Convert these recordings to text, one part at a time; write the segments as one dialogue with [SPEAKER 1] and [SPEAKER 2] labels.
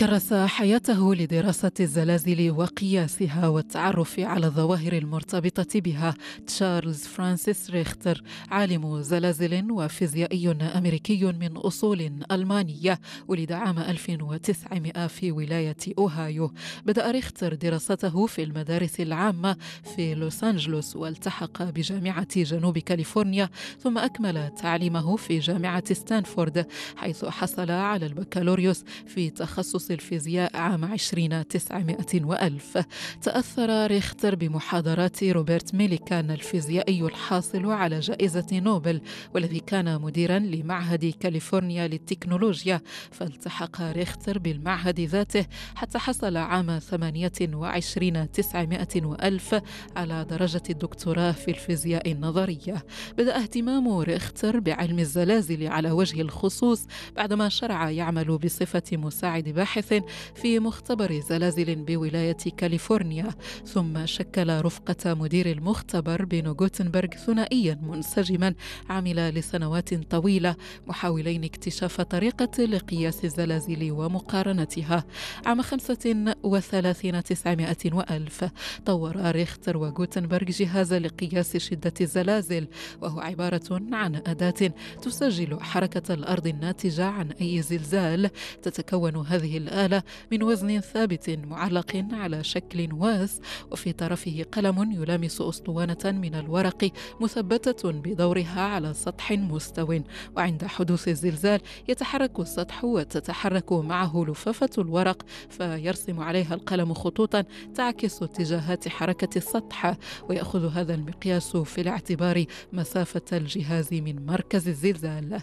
[SPEAKER 1] كرس حياته لدراسة الزلازل وقياسها والتعرف على الظواهر المرتبطة بها تشارلز فرانسيس ريختر عالم زلازل وفيزيائي أمريكي من أصول ألمانية ولد عام 1900 في ولاية أوهايو بدأ ريختر دراسته في المدارس العامة في لوس أنجلوس والتحق بجامعة جنوب كاليفورنيا ثم أكمل تعليمه في جامعة ستانفورد حيث حصل على البكالوريوس في تخصص الفيزياء عام 2900 وألف تأثر ريختر بمحاضرات روبرت ميليكان الفيزيائي الحاصل على جائزة نوبل والذي كان مديرا لمعهد كاليفورنيا للتكنولوجيا فالتحق ريختر بالمعهد ذاته حتى حصل عام 28 900 وألف على درجة الدكتوراه في الفيزياء النظرية بدأ اهتمام ريختر بعلم الزلازل على وجه الخصوص بعدما شرع يعمل بصفة مساعد باحث باحث في مختبر زلازل بولاية كاليفورنيا ثم شكل رفقة مدير المختبر بين غوتنبرغ ثنائيا منسجما عمل لسنوات طويلة محاولين اكتشاف طريقة لقياس الزلازل ومقارنتها عام 35 900 وألف طور ريختر وغوتنبرغ جهاز لقياس شدة الزلازل وهو عبارة عن أداة تسجل حركة الأرض الناتجة عن أي زلزال تتكون هذه الآلة من وزن ثابت معلق على شكل واس وفي طرفه قلم يلامس أسطوانة من الورق مثبتة بدورها على سطح مستو وعند حدوث الزلزال يتحرك السطح وتتحرك معه لفافة الورق فيرسم عليها القلم خطوطا تعكس اتجاهات حركة السطح ويأخذ هذا المقياس في الاعتبار مسافة الجهاز من مركز الزلزال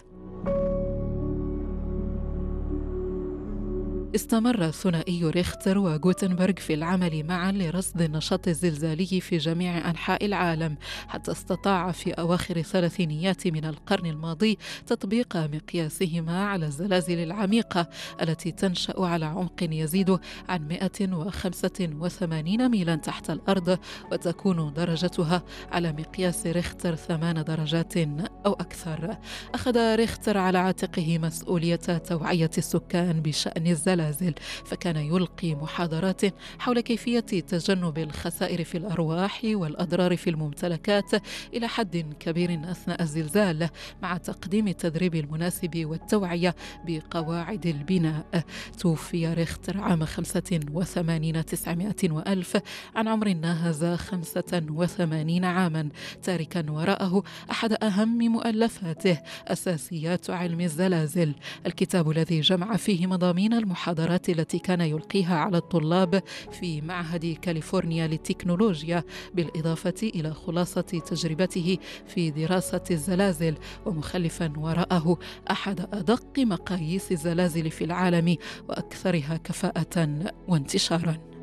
[SPEAKER 1] استمر ثنائي ريختر وغوتنبرغ في العمل معا لرصد النشاط الزلزالي في جميع أنحاء العالم حتى استطاع في أواخر الثلاثينيات من القرن الماضي تطبيق مقياسهما على الزلازل العميقة التي تنشأ على عمق يزيد عن 185 ميلا تحت الأرض وتكون درجتها على مقياس ريختر ثمان درجات أو أكثر أخذ ريختر على عاتقه مسؤولية توعية السكان بشأن الزلازل الزلازل فكان يلقي محاضرات حول كيفية تجنب الخسائر في الأرواح والأضرار في الممتلكات إلى حد كبير أثناء الزلزال مع تقديم التدريب المناسب والتوعية بقواعد البناء توفي ريختر عام 85 900 وألف عن عمر ناهز 85 عاما تاركا وراءه أحد أهم مؤلفاته أساسيات علم الزلازل الكتاب الذي جمع فيه مضامين المحاضرات المحاضرات التي كان يلقيها على الطلاب في معهد كاليفورنيا للتكنولوجيا بالإضافة إلى خلاصة تجربته في دراسة الزلازل ومخلفا وراءه أحد أدق مقاييس الزلازل في العالم وأكثرها كفاءة وانتشارا